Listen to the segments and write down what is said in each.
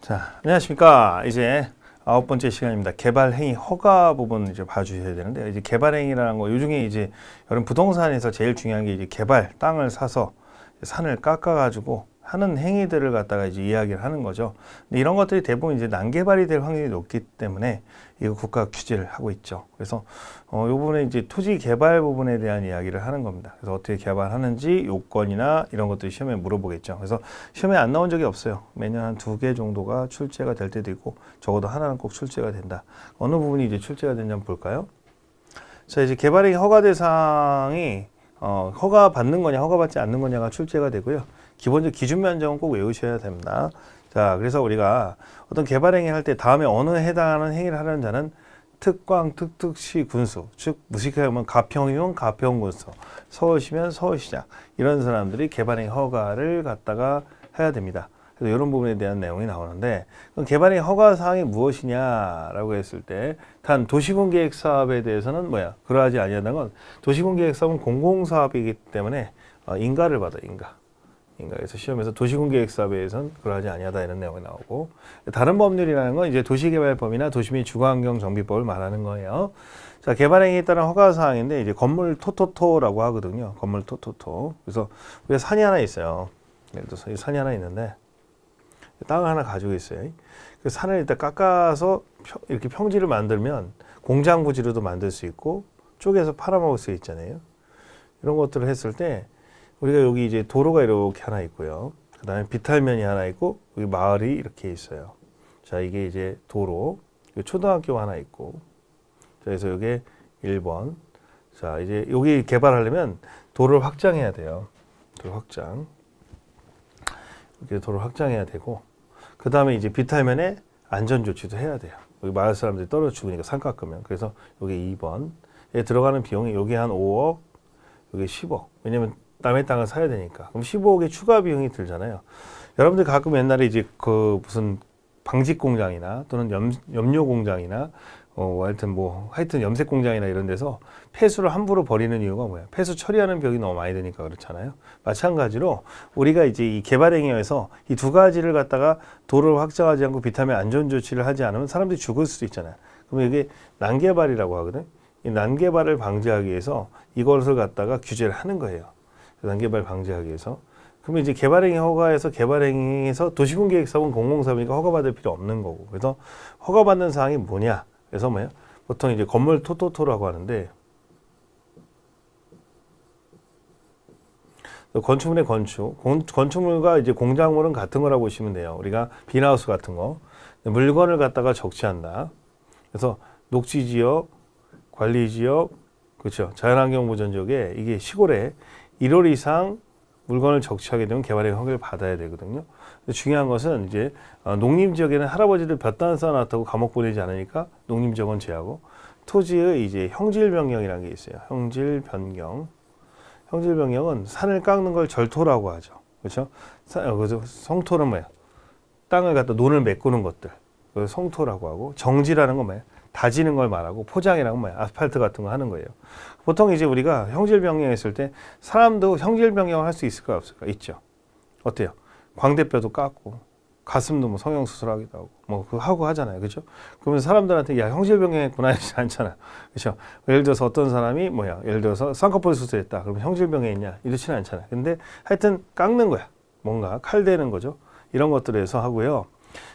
자, 안녕하십니까. 이제 아홉 번째 시간입니다. 개발 행위 허가 부분 이제 봐주셔야 되는데 이제 개발 행위라는 거 요즘에 이제 여러 부동산에서 제일 중요한 게 이제 개발 땅을 사서 산을 깎아가지고 하는 행위들을 갖다가 이제 이야기를 하는 거죠. 근데 이런 것들이 대부분 이제 난개발이 될 확률이 높기 때문에 이거 국가 규제를 하고 있죠. 그래서 어, 요 부분에 이제 토지 개발 부분에 대한 이야기를 하는 겁니다. 그래서 어떻게 개발하는지 요건이나 이런 것들이 시험에 물어보겠죠. 그래서 시험에 안 나온 적이 없어요. 매년 한 두 개 정도가 출제가 될 때도 있고 적어도 하나는 꼭 출제가 된다. 어느 부분이 이제 출제가 된지 한 볼까요? 자, 이제 개발의 허가 대상이 어, 허가 받는 거냐, 허가 받지 않는 거냐가 출제가 되고요. 기본적 기준 면적은 꼭 외우셔야 됩니다. 자, 그래서 우리가 어떤 개발 행위 할 때 다음에 어느 해당하는 행위를 하는 자는 특광, 특특시 군수, 즉 무식하게 보면 가평이면 가평군수, 서울시면 서울시장 이런 사람들이 개발행 허가를 갖다가 해야 됩니다. 그래서 이런 부분에 대한 내용이 나오는데 개발행 허가 사항이 무엇이냐라고 했을 때 단 도시군 계획 사업에 대해서는 뭐야 그러하지 아니한다는 건 도시군 계획 사업은 공공 사업이기 때문에 어, 인가를 받아 인가. 인가에서 그러니까 시험에서 도시공계획사업에선 그러하지 아니하다 이런 내용이 나오고 다른 법률이라는 건 이제 도시개발법이나 도시및 주거환경정비법을 말하는 거예요. 자 개발행위에 따른 허가사항인데 이제 건물 토토토라고 하거든요. 건물 토토토. 그래서 우리가 산이 하나 있어요. 예를 들어서 산이 하나 있는데 땅을 하나 가지고 있어요. 그 산을 일단 깎아서 이렇게 평지를 만들면 공장 부지로도 만들 수 있고 쪼개서 팔아먹을 수 있잖아요. 이런 것들을 했을 때 우리가 여기 이제 도로가 이렇게 하나 있고요. 그 다음에 비탈면이 하나 있고 여기 마을이 이렇게 있어요. 자 이게 이제 도로 초등학교 하나 있고 자, 그래서 이게 1번 자 이제 여기 개발하려면 도로를 확장해야 돼요. 도로 확장 이렇게 도로 를 확장해야 되고 그 다음에 이제 비탈면에 안전 조치도 해야 돼요. 여기 마을 사람들이 떨어져 죽으니까 산 깎으면 그래서 여기 2번 에 들어가는 비용이 여기 한 5억 여기 10억 왜냐면 남의 땅을 사야 되니까. 그럼 15억의 추가 비용이 들잖아요. 여러분들 가끔 옛날에 이제 그 무슨 방직 공장이나 또는 염, 염료 공장이나 어, 뭐 하여튼 뭐, 하여튼 염색 공장이나 이런 데서 폐수를 함부로 버리는 이유가 뭐야? 폐수 처리하는 벽이 너무 많이 되니까 그렇잖아요. 마찬가지로 우리가 이제 이 개발행위에서 이 두 가지를 갖다가 도를 확장하지 않고 비타민 안전 조치를 하지 않으면 사람들이 죽을 수도 있잖아요. 그러면 이게 난개발이라고 하거든. 이 난개발을 방지하기 위해서 이것을 갖다가 규제를 하는 거예요. 재단 개발 방지하기 위해서. 그러면 이제 개발행위 허가에서 개발행위에서 도시군계획사업은 공공사업이니까 허가받을 필요 없는 거고. 그래서 허가받는 사항이 뭐냐? 그래서 뭐예요? 보통 이제 건물 토토토라고 하는데 건축물의 건축, 건, 축물과 이제 공작물은 같은 거라고 보시면 돼요. 우리가 비나우스 같은 거, 물건을 갖다가 적치한다. 그래서 녹지지역, 관리지역, 그렇죠. 자연환경 보전 지역에 이게 시골에 1월 이상 물건을 적시하게 되면 개발의 허가를 받아야 되거든요. 중요한 것은 이제 어, 농림 지역에는 할아버지를 볕단 쌓아놨다고 감옥 보내지 않으니까 농림 지역은 제하고 토지의 이제 형질 변경이라는 게 있어요. 형질 변경. 형질 변경은 산을 깎는 걸 절토라고 하죠. 그렇죠? 어, 성토는 뭐예요? 땅을 갖다 논을 메꾸는 것들. 성토라고 하고 정지라는 건 뭐예요? 다지는 걸 말하고 포장이라는 건 뭐예요? 아스팔트 같은 거 하는 거예요. 보통 이제 우리가 형질병경했을때 사람도 형질병경을할 수 있을까 요 없을까? 있죠. 어때요? 광대뼈도 깎고 가슴도 뭐 성형 수술하기도 하고 뭐 그거 하고 하잖아요, 그렇죠? 그러면 사람들한테 야 형질병행했구나 이러지 않잖아, 요 그렇죠? 예를 들어서 어떤 사람이 뭐야, 예를 들어서 쌍꺼풀 수술했다, 그럼 형질병행했냐 이렇지는 않잖아. 요 근데 하여튼 깎는 거야, 뭔가 칼 대는 거죠. 이런 것들에서 하고요.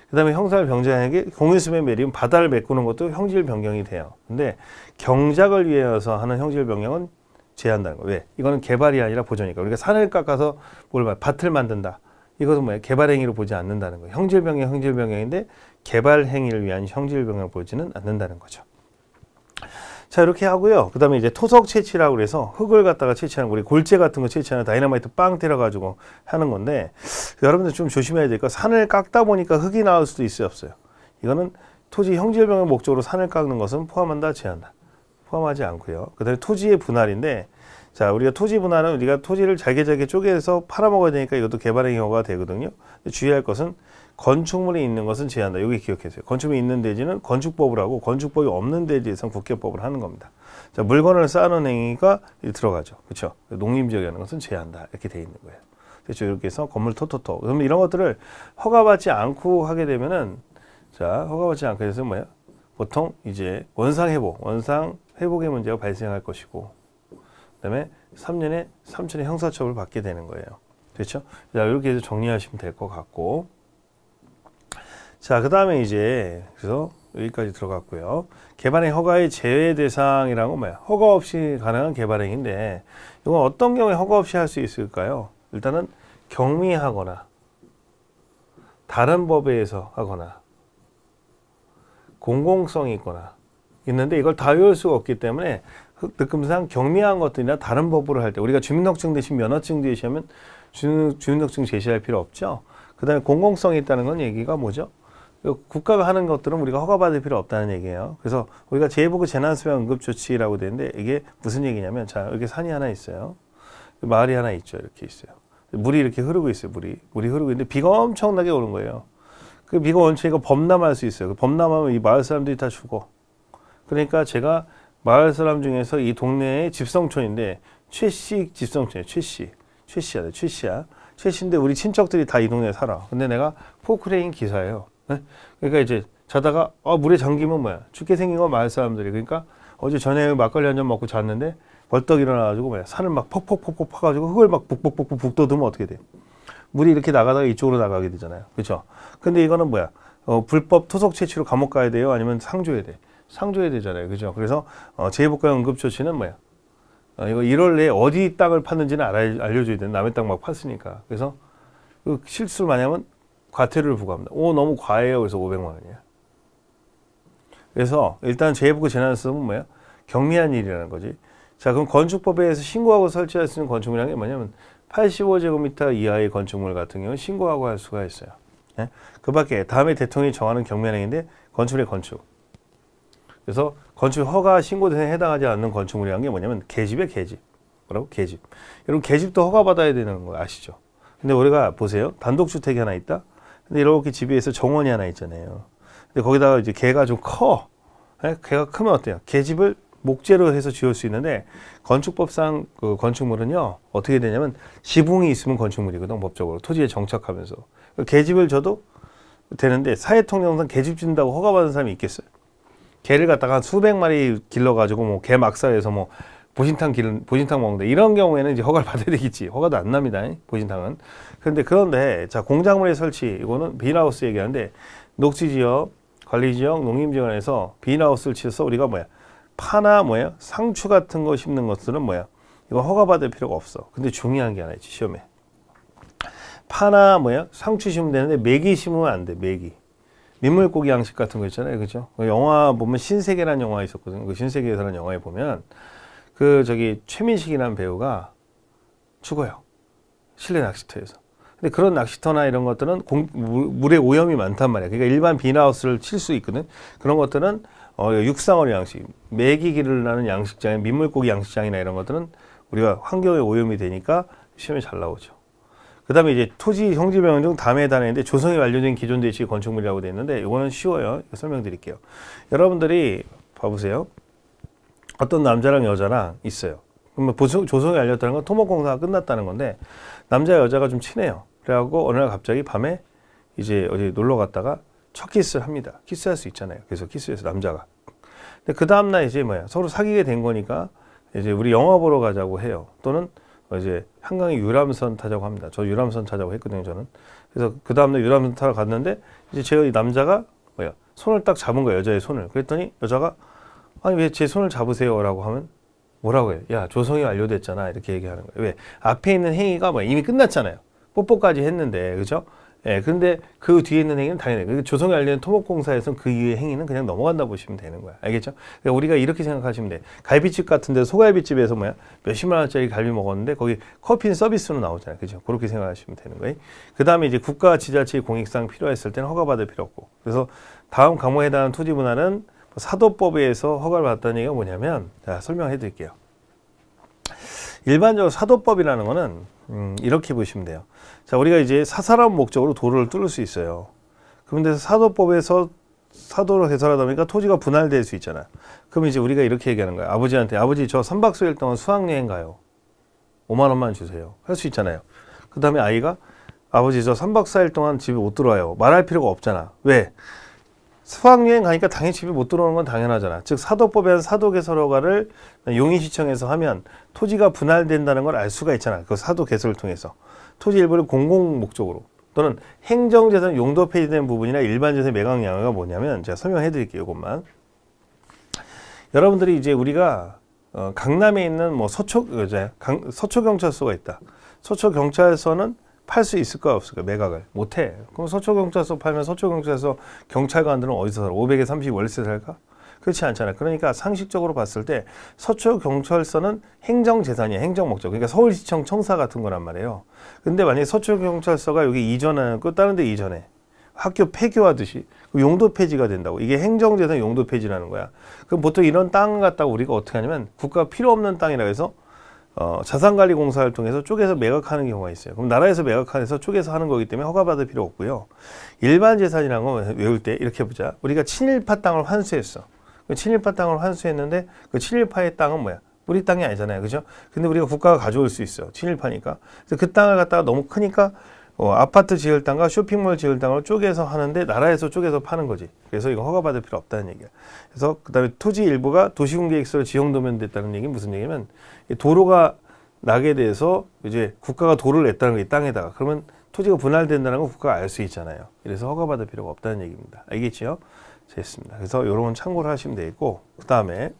그다음에 형사를 병정하게 공인수배 매립은 바다를 메꾸는 것도 형질 변경이 돼요. 근데 경작을 위해서 하는 형질 변경은 제한다는 거예요. 왜? 이거는 개발이 아니라 보존니까 우리가 산을 깎아서 뭘 말, 밭을 만든다. 이것은 뭐예요? 개발 행위로 보지 않는다는 거예요. 형질 변경, 형질 변경인데 개발 행위를 위한 형질 변경 보지는 않는다는 거죠. 자 이렇게 하고요. 그 다음에 이제 토석 채취라고 그래서 흙을 갖다가 채취하는 우리 골재 같은 거 채취하는 다이너마이트 빵 때려가지고 하는 건데 여러분들 좀 조심해야 될까 산을 깎다 보니까 흙이 나올 수도 있어요 없어요. 이거는 토지 형질병을 목적으로 산을 깎는 것은 포함한다 제한다. 포함하지 않고요. 그 다음에 토지의 분할인데 자 우리가 토지 분할은 우리가 토지를 잘게 잘게 쪼개서 팔아먹어야 되니까 이것도 개발의 경우가 되거든요. 주의할 것은 건축물이 있는 것은 제한다. 여기 기억해주세요. 건축물이 있는 대지는 건축법을 하고 건축법이 없는 대지에선 국회법을 하는 겁니다. 자, 물건을 쌓아놓은 행위가 들어가죠. 그렇죠? 농림지역이라는 것은 제한다. 이렇게 돼 있는 거예요. 그렇죠? 이렇게 해서 건물 토토토. 그러면 이런 것들을 허가받지 않고 하게 되면은 자, 허가받지 않게 해서 뭐예요? 보통 이제 원상 회복, 원상 회복의 문제가 발생할 것이고 그다음에 3년에 3천의 형사처벌을 받게 되는 거예요. 그렇죠? 자, 이렇게 해서 정리하시면 될 것 같고 자, 그 다음에 이제, 그래서 여기까지 들어갔고요. 개발행 허가의 제외 대상이라고 뭐야? 허가 없이 가능한 개발행인데, 이건 어떤 경우에 허가 없이 할 수 있을까요? 일단은 경미하거나, 다른 법에 의해서 하거나, 공공성이 있거나, 있는데 이걸 다 외울 수가 없기 때문에 느낌상 경미한 것들이나 다른 법으로 할 때 우리가 주민등록증 대신 면허증 제시하면 주민등록증 제시할 필요 없죠. 그 다음에 공공성이 있다는 건 얘기가 뭐죠? 국가가 하는 것들은 우리가 허가받을 필요 없다는 얘기예요. 그래서 우리가 제보고 재난수면 응급조치라고 되는데 이게 무슨 얘기냐면 자 여기 산이 하나 있어요. 그 마을이 하나 있죠. 이렇게 있어요. 물이 이렇게 흐르고 있어요. 물이 물이 흐르고 있는데 비가 엄청나게 오는 거예요. 그 비가 원천이가 범람할 수 있어요. 그 범람하면 이 마을 사람들이 다 죽어. 그러니까 제가 마을 사람 중에서 이 동네의 집성촌인데 최씨 집성촌이에요. 최씨 최씨야, 최씨야, 최씨인데 우리 친척들이 다 이 동네에 살아. 근데 내가 포크레인 기사예요. 네? 그러니까 이제 자다가 어, 물에 잠기면 뭐야 죽게 생긴 건 마을 사람들이 그러니까 어제 저녁에 막걸리 한 잔 먹고 잤는데 벌떡 일어나가지고 뭐야 산을 막 퍽퍽퍽퍽 파가지고 흙을 막 북북북북 북돋으면 어떻게 돼? 물이 이렇게 나가다가 이쪽으로 나가게 되잖아요. 그렇죠? 근데 이거는 뭐야? 어, 불법 토속 채취로 감옥 가야 돼요? 아니면 상조해야 돼? 상조해야 되잖아요. 그죠? 렇 그래서 어, 재해복과 응급조치는 뭐야? 어, 이거 1월 내에 어디 땅을 팠는지는 알아, 알려줘야 되는 남의 땅 막 팠으니까. 그래서 그 실수를 많이 하면 과태료를 부과합니다. 오 너무 과해요. 그래서 500만 원이야. 그래서 일단 재해부고 재난수습은 뭐야? 경미한 일이라는 거지. 자 그럼 건축법에 의해서 신고하고 설치할 수 있는 건축물이란 게 뭐냐면 85제곱미터 이하의 건축물 같은 경우 신고하고 할 수가 있어요. 네? 그 밖에 다음에 대통령이 정하는 경매행인데 건축물의 건축. 그래서 건축 허가 신고대상에 해당하지 않는 건축물이란 게 뭐냐면 개집의 개집. 뭐라고? 개집. 여러분 개집도 허가받아야 되는 거 아시죠? 근데 우리가 보세요. 단독주택이 하나 있다. 근데 이렇게 집에서 정원이 하나 있잖아요. 근데 거기다가 이제 개가 좀 커. 예? 개가 크면 어때요? 개집을 목재로 해서 지을 수 있는데 건축법상 그 건축물은요 어떻게 되냐면 지붕이 있으면 건축물이거든 법적으로 토지에 정착하면서 그러니까 개집을 져도 되는데 사회통념상 개집 짓는다고 허가받은 사람이 있겠어요 개를 갖다가 한 수백 마리 길러가지고 뭐 개 막살해서 뭐 보신탕 기름, 보신탕 먹는데 이런 경우에는 이제 허가를 받아야 되겠지. 허가도 안 납니다. 보신탕은. 그런데 그런데 자 공작물의 설치 이거는 비닐하우스 얘기하는데 녹지지역, 관리지역, 농림지역에서 비닐하우스를 치어서 우리가 뭐야 파나 뭐야 상추 같은 거 심는 것들은 뭐야 이거 허가 받을 필요가 없어. 근데 중요한 게 하나 있지 시험에 파나 뭐야 상추 심으면 되는데 메기 심으면 안 돼. 메기 민물고기 양식 같은 거 있잖아요, 그죠? 영화 보면 신세계라는 영화 있었거든요. 그 신세계에서라는 영화에 보면 그 저기 최민식이라는 배우가 죽어요. 실내 낚시터에서. 근데 그런 낚시터나 이런 것들은 공, 물에 오염이 많단 말이야. 그러니까 일반 비나우스를칠 수 있거든. 그런 것들은 어, 육상어류 양식, 메기기를 나는 양식장에 민물고기 양식장이나 이런 것들은 우리가 환경에 오염이 되니까 시험에 잘 나오죠. 그 다음에 이제 토지 형질 변경 중 담에 해당했는데 조성이 완료된 기존 대지 건축물이라고 되어 있는데 이거는 쉬워요. 설명드릴게요. 여러분들이 봐보세요. 어떤 남자랑 여자랑 있어요. 그러면 조선이 알렸다는 건 토목공사가 끝났다는 건데 남자 여자가 좀 친해요. 그래갖고 어느 날 갑자기 밤에 이제 어디 놀러 갔다가 첫 키스를 합니다. 키스할 수 있잖아요. 그래서 키스해서 남자가. 근데 그 다음날 이제 뭐야 서로 사귀게 된 거니까 이제 우리 영화 보러 가자고 해요. 또는 이제 한강에 유람선 타자고 합니다. 저 유람선 타자고 했거든요. 저는. 그래서 그 다음날 유람선 타러 갔는데 이제 제 남자가 뭐야 손을 딱 잡은 거예요. 여자의 손을. 그랬더니 여자가 아니 왜 제 손을 잡으세요라고 하면 뭐라고 해요? 야 조성이 완료됐잖아 이렇게 얘기하는 거예요. 왜 앞에 있는 행위가 뭐 이미 끝났잖아요. 뽀뽀까지 했는데 그죠? 예, 근데그 뒤에 있는 행위는 당연히 그러니까 조성이 알리된 토목공사에서는 그 이후의 행위는 그냥 넘어간다 보시면 되는 거야. 알겠죠? 그러니까 우리가 이렇게 생각하시면 돼. 갈비집 같은데 소갈비집에서 뭐야 몇십만 원짜리 갈비 먹었는데 거기 커피 서비스로 나오잖아요. 그죠? 그렇게 생각하시면 되는 거예요. 그 다음에 이제 국가 지자체 공익상 필요했을 때는 허가받을 필요 없고. 그래서 다음 강모에 대한 토지 문화는 사도법에 서 허가받았다는 를 얘기가 뭐냐면 자, 설명해 드릴게요. 일반적으로 사도법이라는 거는 음, 이렇게 보시면 돼요. 자, 우리가 이제 사사로 목적으로 도로를 뚫을 수 있어요. 그런데 사도법에서 사도로 개설하다 보니까 토지가 분할될 수 있잖아요. 그럼 이제 우리가 이렇게 얘기하는 거예요. 아버지한테 아버지 저 3박 4일 동안 수학여행 가요. 5만 원만 주세요. 할 수 있잖아요. 그 다음에 아이가 아버지 저 3박 4일 동안 집에 못 들어와요. 말할 필요가 없잖아. 왜? 수학여행 가니까 당연히 집에 못 들어오는 건 당연하잖아. 즉 사도법에 한 사도개설허가를 용인시청에서 하면 토지가 분할된다는 걸 알 수가 있잖아. 그 사도개설을 통해서. 토지 일부를 공공 목적으로 또는 행정재산 용도 폐지된 부분이나 일반재산 매각 양화가 뭐냐면 제가 설명해 드릴게요. 이것만. 여러분들이 이제 우리가 어, 강남에 있는 뭐 서초, 어, 강, 서초경찰서가 있다. 서초경찰서는 팔수 있을까 없을까 매각을 못해. 그럼 서초경찰서 팔면 서초경찰서 경찰관들은 어디서 살아? 500에 30 월세 살까? 그렇지 않잖아 그러니까 상식적으로 봤을 때 서초경찰서는 행정재산이야. 행정목적. 그러니까 서울시청 청사 같은 거란 말이에요. 근데 만약에 서초경찰서가 여기 이전하고 그 다른 데 이전해. 학교 폐교하듯이 용도 폐지가 된다고. 이게 행정재산 용도 폐지라는 거야. 그럼 보통 이런 땅 갖다가 우리가 어떻게 하냐면 국가 필요 없는 땅이라 고 해서 어, 자산관리공사를 통해서 쪼개서 매각하는 경우가 있어요. 그럼 나라에서 매각하서 쪼개서 하는 거기 때문에 허가받을 필요 없고요. 일반 재산이라는 건 외울 때 이렇게 보자. 우리가 친일파 땅을 환수했어. 그 친일파 땅을 환수했는데 그 친일파의 땅은 뭐야? 우리 땅이 아니잖아요. 그죠? 근데 우리가 국가가 가져올 수 있어. 친일파니까. 그래서 그 땅을 갖다가 너무 크니까 어, 아파트 지을 땅과 쇼핑몰 지을 땅을 쪼개서 하는데 나라에서 쪼개서 파는 거지. 그래서 이거 허가받을 필요 없다는 얘기야. 그래서 그다음에 토지 일부가 도시공계획서로 지형도면 됐다는 얘기는 무슨 얘기면 냐 도로가 나게 돼서 이제 국가가 도를 냈다는 게 땅에다가 그러면 토지가 분할된다는 건 국가가 알 수 있잖아요. 그래서 허가받을 필요가 없다는 얘기입니다. 알겠지요? 됐습니다. 그래서 이런 건 참고를 하시면 되겠고 그 다음에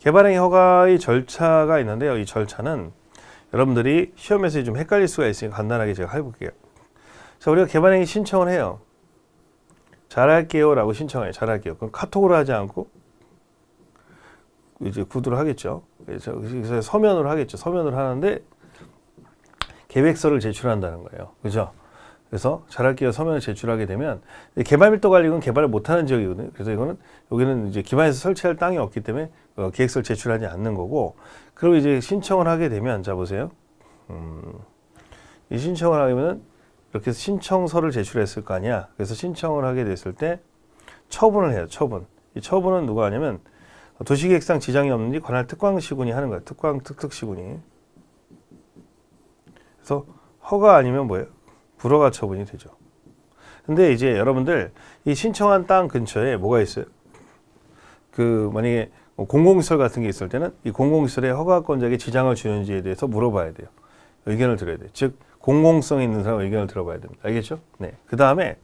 개발행위 허가의 절차가 있는데요. 이 절차는 여러분들이 시험에서 좀 헷갈릴 수가 있으니까 간단하게 제가 해볼게요. 자, 우리가 개발행위 신청을 해요. 잘할게요 라고 신청해요. 잘할게요. 그럼 카톡으로 하지 않고 이제 구두로 하겠죠. 그래서 서면으로 하겠죠. 서면으로 하는데 계획서를 제출한다는 거예요. 그죠? 그래서 잘할게요 서면을 제출하게 되면 개발 밀도 관리는 개발을 못하는 지역이거든요. 그래서 이거는 여기는 이제 기반에서 설치할 땅이 없기 때문에 어, 계획서를 제출하지 않는 거고 그리고 이제 신청을 하게 되면 자 보세요. 음, 이 신청을 하면 이렇게 신청서를 제출했을 거 아니야. 그래서 신청을 하게 됐을 때 처분을 해요. 처분. 이 처분은 누가 하냐면 도시계획상 지장이 없는지 관할 특광시군이 하는 거예요. 특광 특특시군이. 그래서 허가 아니면 뭐예요? 불허가 처분이 되죠. 근데 이제 여러분들 이 신청한 땅 근처에 뭐가 있어요? 그 만약에 어, 공공시설 같은 게 있을 때는 이 공공시설의 허가권자에게 지장을 주는지에 대해서 물어봐야 돼요. 의견을 들어야 돼요. 즉 공공성 있는 사람 의견을 들어봐야 됩니다. 알겠죠? 네. 그 다음에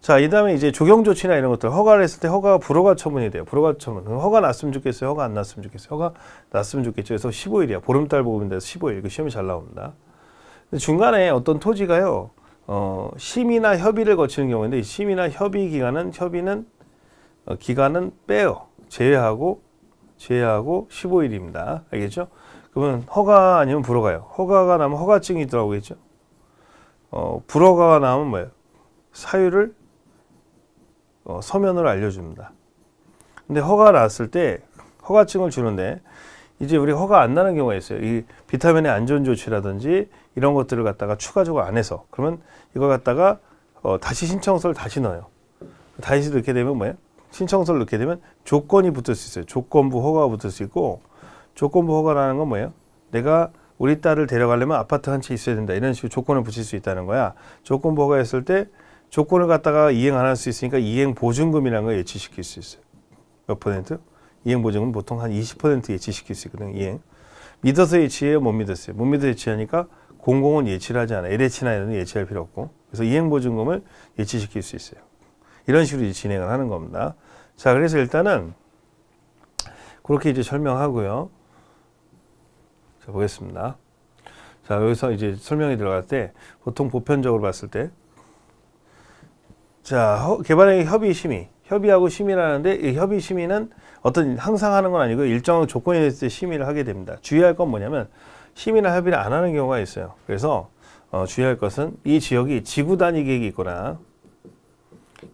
자, 이 다음에 이제 조경 조치나 이런 것들 허가를 했을 때 허가가 불허가 처분이 돼요. 불허가 처분. 허가 났으면 좋겠어요. 허가 안 났으면 좋겠어요. 허가 났으면 좋겠죠. 그래서 15일이야. 보름달 보금인데서 15일. 그 시험이 잘 나옵니다. 중간에 어떤 토지가요. 어, 심의나 협의를 거치는 경우인데 심의나 협의 기간은 협의는 어, 기간은 빼요. 제외하고 제외하고 15일입니다. 알겠죠? 그러면 허가 아니면 불허가요. 허가가 나면 허가증이 있 들어오겠죠. 어, 불허가가 나면 뭐예요? 사유를 어, 서면으로 알려줍니다. 근데 허가 났을 때 허가증을 주는데 이제 우리 허가 안 나는 경우가 있어요. 이 비타민의 안전 조치라든지 이런 것들을 갖다가 추가적으로 안 해서 그러면 이걸 갖다가 어, 다시 신청서를 다시 넣어요. 다시 넣게 되면 뭐예요? 신청서를 넣게 되면 조건이 붙을 수 있어요. 조건부 허가가 붙을 수 있고 조건부 허가라는 건 뭐예요? 내가 우리 딸을 데려가려면 아파트 한 채 있어야 된다. 이런 식으로 조건을 붙일 수 있다는 거야. 조건부 허가했을 때 조건을 갖다가 이행 안 할 수 있으니까 이행 보증금이라는 걸 예치시킬 수 있어요. 몇 퍼센트? 이행 보증은 보통 한 20% 예치시킬 수 있거든요. 이행. 믿어서 예치해요? 못 믿었어요? 못 믿어서 예치하니까 공공은 예치를 하지 않아. LH나 이런 데 예치할 필요 없고. 그래서 이행 보증금을 예치시킬 수 있어요. 이런 식으로 진행을 하는 겁니다. 자, 그래서 일단은 그렇게 이제 설명하고요. 자, 보겠습니다. 자, 여기서 이제 설명이 들어갈 때 보통 보편적으로 봤을 때 자, 개발의 협의 심의. 협의하고 심의라는데 이 협의 심의는 어떤 항상 하는 건 아니고 일정 조건이 됐을 때 심의를 하게 됩니다. 주의할 건 뭐냐면 심의나 협의를 안 하는 경우가 있어요. 그래서 어, 주의할 것은 이 지역이 지구 단위 계획이 있거나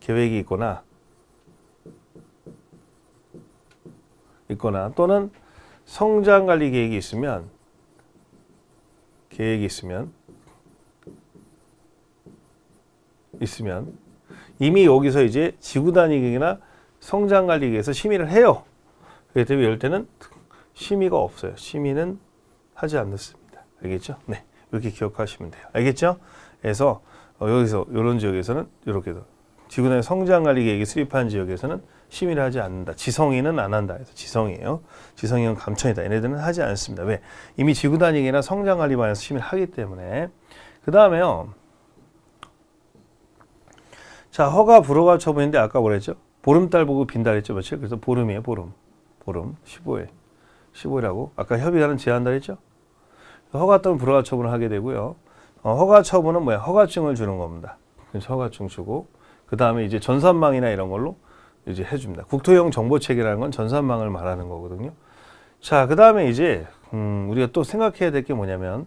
계획이 있거나 있거나 또는 성장 관리 계획이 있으면 계획이 있으면 있으면 이미 여기서 이제 지구 단위계획이나 성장 관리 계획에서 심의를 해요. 그렇기 때문에 이럴 때는 심의가 없어요. 심의는 하지 않습니다. 알겠죠? 네. 이렇게 기억하시면 돼요. 알겠죠? 그래서 어, 여기서 이런 지역에서는 이렇게 지구단위 성장관리계획이 수립한 지역에서는 심의를 하지 않는다. 지성이는 안 한다. 그서 지성이에요. 지성이는 감천이다. 얘네들은 하지 않습니다. 왜? 이미 지구단위계나 성장관리반에서 심의를 하기 때문에. 그 다음에요. 자, 허가 불허가 처분인데 아까 뭐랬죠? 보름달 보고 빈달 했죠, 며칠? 그래서 보름이에요, 보름. 보름, 15일. 15일하고 아까 협의하는 제한달 있죠? 허가 또는 불허가 처분을 하게 되고요. 어, 허가 처분은 뭐야? 허가증을 주는 겁니다. 그래서 허가증 주고 그 다음에 이제 전산망이나 이런 걸로 이제 해줍니다. 국토형 정보체계라는 건 전산망을 말하는 거거든요. 자, 그 다음에 이제 음, 우리가 또 생각해야 될 게 뭐냐면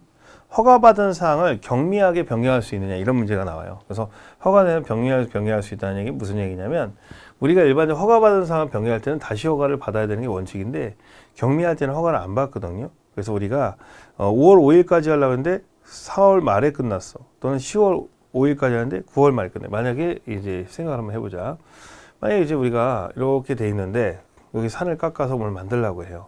허가받은 사항을 경미하게 변경할 수 있느냐 이런 문제가 나와요. 그래서 허가되 변경할, 변경할 수 있다는 얘기 무슨 얘기냐면 우리가 일반적으로 허가받은 사항을 변경할 때는 다시 허가를 받아야 되는 게 원칙인데 경미할 때는 허가를 안 받거든요. 그래서 우리가 5월 어, 5일까지 하려고 했는데 4월 말에 끝났어. 또는 10월 5일까지 하는데 9월 말 끝내. 만약에 이제 생각을 한번 해보자. 만약에 이제 우리가 이렇게 돼 있는데 여기 산을 깎아서 뭘 만들려고 해요.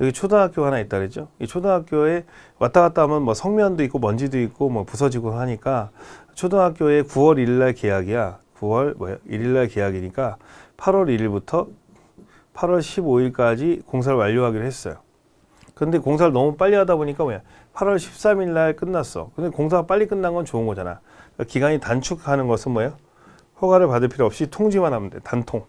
여기 초등학교 하나 있다 그랬죠? 이 초등학교에 왔다 갔다 하면 뭐 성면도 있고 먼지도 있고 뭐 부서지고 하니까 초등학교에 9월 1일 날 계약이야. 9월 뭐야? 1일 날 계약이니까 8월 1일부터 8월 15일까지 공사를 완료하기로 했어요. 근데 공사를 너무 빨리 하다 보니까 뭐야? 8월 13일 날 끝났어. 근데 공사가 빨리 끝난 건 좋은 거잖아. 기간이 단축하는 것은 뭐예요? 허가를 받을 필요 없이 통지만 하면 돼. 단통.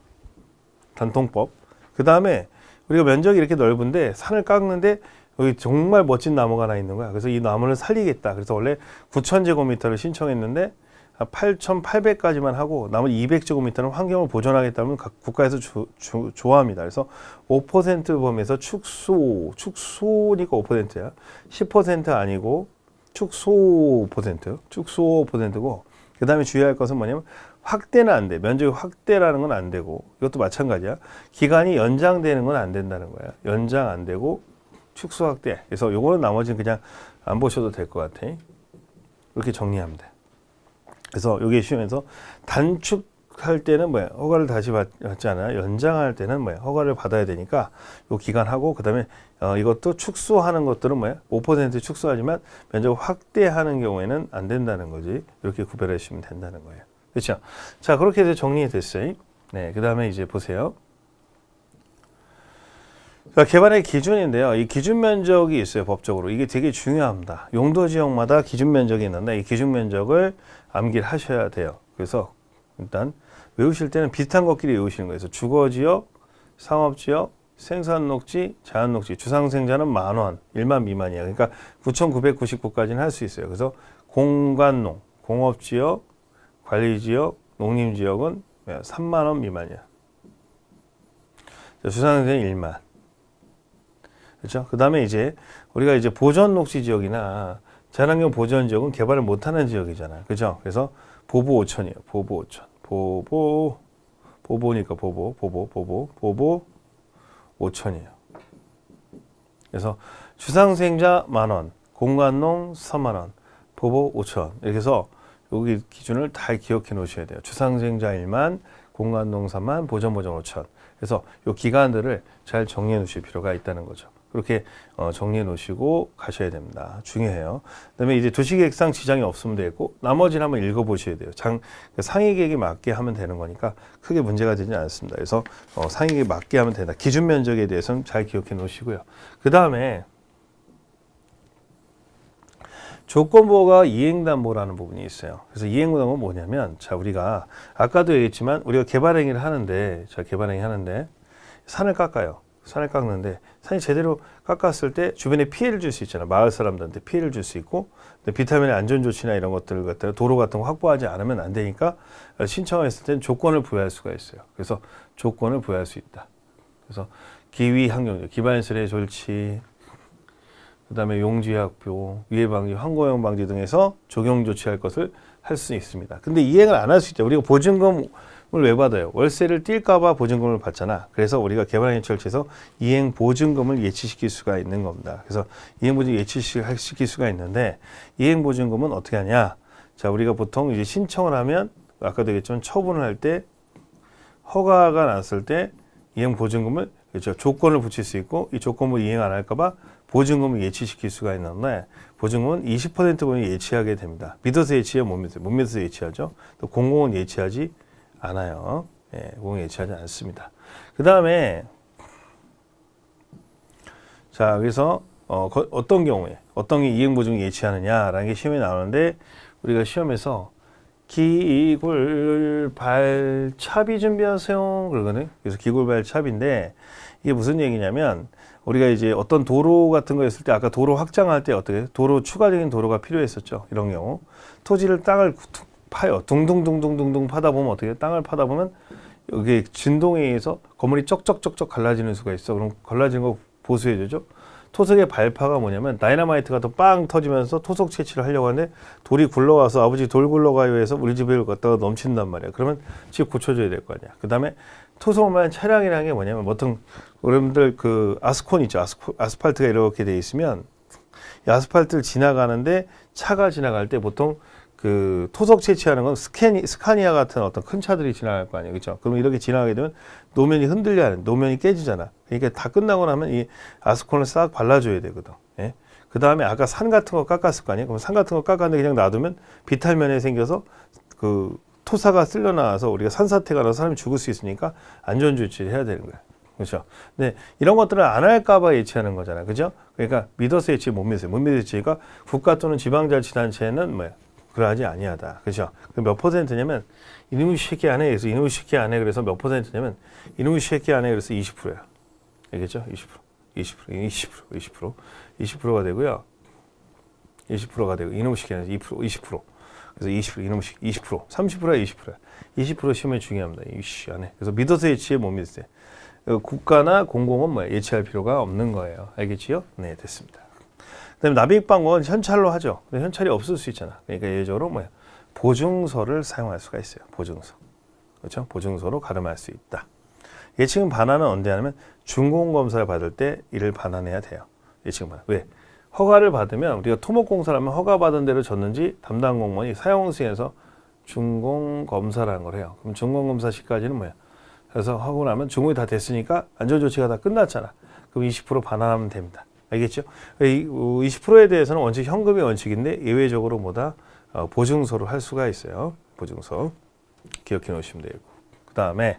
단통법. 그 다음에 우리가 면적이 이렇게 넓은데 산을 깎는데 여기 정말 멋진 나무가 하나 있는 거야. 그래서 이 나무를 살리겠다. 그래서 원래 9,000제곱미터를 신청했는데 8,800까지만 하고 나머지 200제곱미터는 환경을 보존하겠다면 국가에서 조, 조, 좋아합니다. 그래서 5% 범위에서 축소, 축소니까 5%야. 10% 아니고 축소 퍼센트, 축소 퍼센트고 그 다음에 주의할 것은 뭐냐면 확대는 안 돼. 면적이 확대라는 건 안 되고 이것도 마찬가지야. 기간이 연장되는 건 안 된다는 거야. 연장 안 되고 축소 확대. 그래서 요거는 나머지는 그냥 안 보셔도 될 것 같아. 이렇게 정리하면 돼. 그래서 여기 시험에서 단축 할 때는 뭐야 허가를 다시 받지 않아 연장할 때는 뭐야 허가를 받아야 되니까 요 기간하고 그다음에 어, 이것도 축소하는 것들은 뭐야 5% 축소하지만 면적 확대하는 경우에는 안 된다는 거지 이렇게 구별하시면 된다는 거예요 그렇죠 자 그렇게 이제 정리됐어요 네 그다음에 이제 보세요 자, 개발의 기준인데요. 이 기준 면적이 있어요, 법적으로. 이게 되게 중요합니다. 용도 지역마다 기준 면적이 있는데 이 기준 면적을 암기를 하셔야 돼요. 그래서 일단 외우실 때는 비슷한 것끼리 외우시는 거예요. 그래서 주거지역, 상업지역, 생산녹지, 자연녹지, 주상생자는 만원, 1만 미만이야. 그러니까 9,999까지는 할 수 있어요. 그래서 공간농, 공업지역, 관리지역, 농림지역은 3만원 미만이야. 주상생자는 1만. 그렇죠? 그 다음에 이제 우리가 이제 보전 녹지 지역이나 자연환경 보전 지역은 개발을 못하는 지역이잖아요. 그죠? 그래서 보보 5천이에요. 보보 5천. 보보 보보니까 보보 보보 보보 보보 5천이에요. 그래서 주상수자 만원, 공관농 3만원, 보보 5천 이렇게 해서 여기 기준을 다 기억해 놓으셔야 돼요. 주상수자 1만, 공관농 3만, 보전보전 5천 그래서 이 기간들을 잘 정리해 놓으실 필요가 있다는 거죠. 그렇게 어, 정리해 놓으시고 가셔야 됩니다. 중요해요. 그다음에 이제 도시 계획상 지장이 없으면 되고 나머지는 한번 읽어 보셔야 돼요. 장 그 상위 계획에 맞게 하면 되는 거니까 크게 문제가 되지 않습니다. 그래서 어, 상위 계획에 맞게 하면 된다. 기준 면적에 대해서는 잘 기억해 놓으시고요. 그다음에 조건부가 이행담보라는 부분이 있어요. 그래서 이행담보는 뭐냐면 자 우리가 아까도 얘기했지만 우리가 개발행위를 하는데 자 개발행위 하는데 산을 깎아요. 산을 깎는데 산이 제대로 깎았을 때 주변에 피해를 줄 수 있잖아 마을 사람들한테 피해를 줄 수 있고 비타민의 안전 조치나 이런 것들 같은 도로 같은 거 확보하지 않으면 안 되니까 신청했을 때는 조건을 부여할 수가 있어요 그래서 조건을 부여할 수 있다 그래서 기위 환경 기반시설의 조치 그다음에 용지학교 위해 방지 환경형 방지 등에서 적용 조치할 것을 할 수 있습니다 근데 이행을 안 할 수 있죠 우리가 보증금 왜 받아요? 월세를 뛸까봐 보증금을 받잖아. 그래서 우리가 개발행위 절치에서 이행 보증금을 예치시킬 수가 있는 겁니다. 그래서 이행 보증 금 예치시킬 수가 있는데 이행 보증금은 어떻게 하냐? 자, 우리가 보통 이제 신청을 하면 아까도 얘기했지만 처분을 할 때 허가가 났을 때 이행 보증금을 그렇죠. 조건을 붙일 수 있고 이 조건을 이행 안 할까봐 보증금을 예치시킬 수가 있는데 보증금은 20% 분이 예치하게 됩니다. 믿어서 예치해 못 믿어서 못 믿어서 예치하죠. 또 공공은 예치하지 않아요. 예, 공에 치하지 않습니다. 그 다음에 자 그래서 어, 떤 경우에 어떤 게이행보증 예치하느냐라는 게 시험에 나오는데 우리가 시험에서 기골발차비 준비하세요 그러거든요. 그래서 기골발차비인데 이게 무슨 얘기냐면 우리가 이제 어떤 도로 같은 거 있을 때 아까 도로 확장할 때 어떻게 도로 추가적인 도로가 필요했었죠. 이런 경우 토지를 땅을 파요. 둥둥둥둥둥둥 파다 보면 어떻게 땅을 파다 보면 여기 진동에 의해서 건물이 쩍쩍쩍쩍 갈라지는 수가 있어. 그럼 갈라진 거 보수해주죠. 토속의 발파가 뭐냐면 다이나마이트가 더빵 터지면서 토속 채취를 하려고 하는데 돌이 굴러와서 아버지 돌 굴러가요 해서 우리 집에 갖다가 넘친단 말이야. 그러면 집 고쳐줘야 될 거 아니야. 그 다음에 토속만 차량이라는 게 뭐냐면 보통 여러분들 그 아스콘 있죠. 아스코, 아스팔트가 이렇게 돼 있으면 아스팔트를 지나가는데 차가 지나갈 때 보통 그토속 채취하는 건 스캐니, 스카니아 같은 어떤 큰 차들이 지나갈 거 아니에요. 그렇죠? 그럼 이렇게 지나가게 되면 노면이 흔들려야 돼. 노면이 깨지잖아. 그러니까 다 끝나고 나면 이 아스콘을 싹 발라줘야 되거든. 예? 그 다음에 아까 산 같은 거 깎았을 거 아니에요. 그럼 산 같은 거 깎았는데 그냥 놔두면 비탈면에 생겨서 그 토사가 쓸려나와서 우리가 산사태가 나서 사람이 죽을 수 있으니까 안전조치를 해야 되는 거예요. 그렇죠. 네, 이런 것들을 안 할까봐 예치하는 거잖아요. 그죠? 그러니까 믿어서 예치 못 믿어요. 못 믿어서 예니까 국가 또는 지방자치단체는 뭐야? 그러하지 아니하다. 그렇죠? 그 몇 퍼센트냐면 이놈의 새끼 안에 그래서 이놈의 새끼 안에 그래서 몇 퍼센트냐면 이놈의 새끼 안에 그래서 20%예요. 알겠죠? 20%. 20%, 20%, 20%, 20%가 되고요. 20%가 되고 이놈의 새끼 안에 2%, 20%. 그래서 20% 이놈식 의20% 30%야 20%야 20% 시험에 중요합니다 이씨 안에 그래서 믿어서 예치에못 믿으세요 어, 국가나 공공은 뭐 예치할 필요가 없는 거예요 알겠지요 네 됐습니다. 그다음에 납입방법은 현찰로 하죠. 근데 현찰이 없을 수 있잖아. 그러니까 예외적으로 뭐야 보증서를 사용할 수가 있어요. 보증서 그렇죠? 보증서로 가름할 수 있다. 예측 은 반환은 언제 하냐면 준공 검사를 받을 때 이를 반환해야 돼요. 예측 은 반환 왜? 허가를 받으면 우리가 토목공사라면 허가 받은 대로 줬는지 담당 공무원이 사용수에서 준공검사라는 걸 해요. 그럼 준공검사 시까지는 뭐야? 그래서 하고 나면 준공이 다 됐으니까 안전조치가 다 끝났잖아. 그럼 20% 반환하면 됩니다. 알겠죠? 20%에 어, 대해서는 원칙 현금의 원칙인데 예외적으로 뭐다 어, 보증서로 할 수가 있어요. 보증서 기억해 놓으시면 되고 그 다음에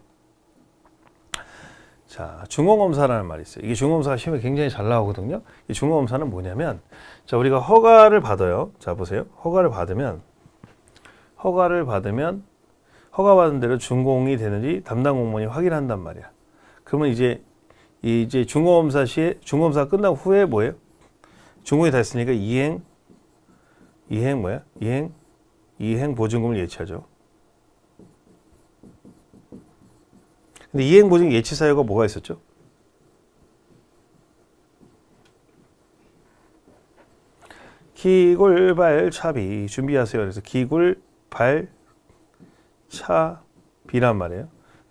자 중공검사라는 말이 있어요. 이게 중공검사가 시험에 굉장히 잘 나오거든요. 이 중공검사는 뭐냐면 자 우리가 허가를 받아요. 자 보세요. 허가를 받으면 허가를 받으면 허가받은 대로 준공이 되는지 담당 공무원이 확인한단 말이야. 그러면 이제 이제 중검사 시에 중검사 끝난 후에 뭐예요? 중공이 됐으니까 이행 이행 뭐야? 이행 이행 보증금을 예치하죠. 근데 이행 보증 예치 사유가 뭐가 있었죠? 기골발차비 준비하세요. 그래서 기골발차비란 말이에요.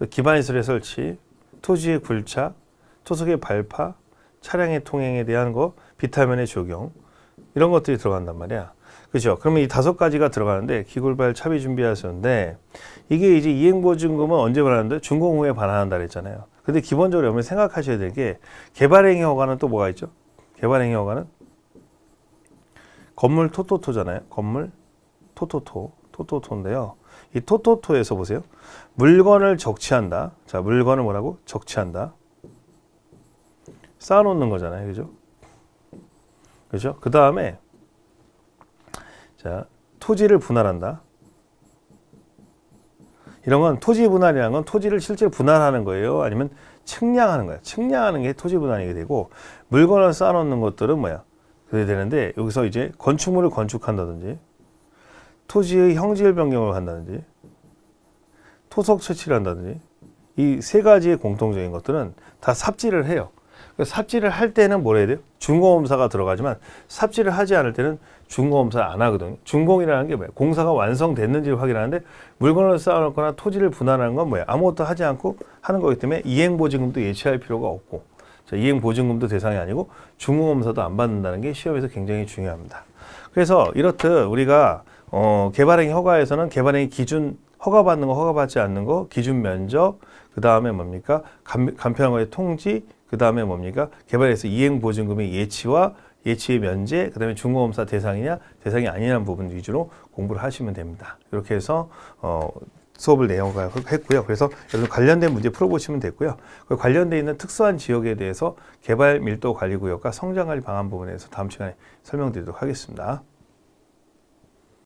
기반시설의 설치, 토지의 굴착, 토속의 발파, 차량의 통행에 대한 거, 비타민의 적용 이런 것들이 들어간단 말이야. 그죠? 렇 그러면 이 다섯 가지가 들어가는데 기골발 차비 준비하셨는데 이게 이제 이행보증금은 언제 반하는데 준공 후에 반환한다 그랬잖아요. 근데 기본적으로 여러분 생각하셔야 될 게 개발행위 허가는 또 뭐가 있죠? 개발행위 허가는 건물 토토토잖아요. 건물 토토토 토토토인데요. 이 토토토에서 보세요. 물건을 적치한다. 자, 물건을 뭐라고? 적치한다. 쌓아놓는 거잖아요. 그죠? 그죠? 그 다음에 자 토지를 분할한다. 이런 건 토지 분할이라는 건 토지를 실제로 분할하는 거예요. 아니면 측량하는 거예요. 측량하는 게 토지 분할이 되고 물건을 쌓아놓는 것들은 뭐야? 그래야 되는데 여기서 이제 건축물을 건축한다든지 토지의 형질 변경을 한다든지 토속 채취를 한다든지 이 세 가지의 공통적인 것들은 다 삽질을 해요. 그 삽질을 할 때는 뭘 해야 돼요? 준공검사가 들어가지만 삽질을 하지 않을 때는 준공검사 안 하거든요. 준공이라는 게 뭐예요? 공사가 완성됐는지 확인하는데 물건을 쌓아놓거나 토지를 분할하는 건 뭐예요? 아무것도 하지 않고 하는 거기 때문에 이행보증금도 예치할 필요가 없고 자, 이행보증금도 대상이 아니고 준공검사도 안 받는다는 게 시험에서 굉장히 중요합니다. 그래서 이렇듯 우리가 어, 개발행위 허가에서는 개발행위 기준 허가받는 거, 허가받지 않는 거, 기준 면적, 그 다음에 뭡니까? 간, 편한 거의 통지, 그 다음에 뭡니까? 개발에서 이행보증금의 예치와 예치의 면제, 그 다음에 중고검사 대상이냐, 대상이 아니냐는 부분 위주로 공부를 하시면 됩니다. 이렇게 해서 어, 수업을 내용가 했고요. 그래서 여러분 관련된 문제 풀어보시면 됐고요. 그 관련돼 있는 특수한 지역에 대해서 개발 밀도 관리구역과 성장관리 방안 부분에서 다음 시간에 설명드리도록 하겠습니다.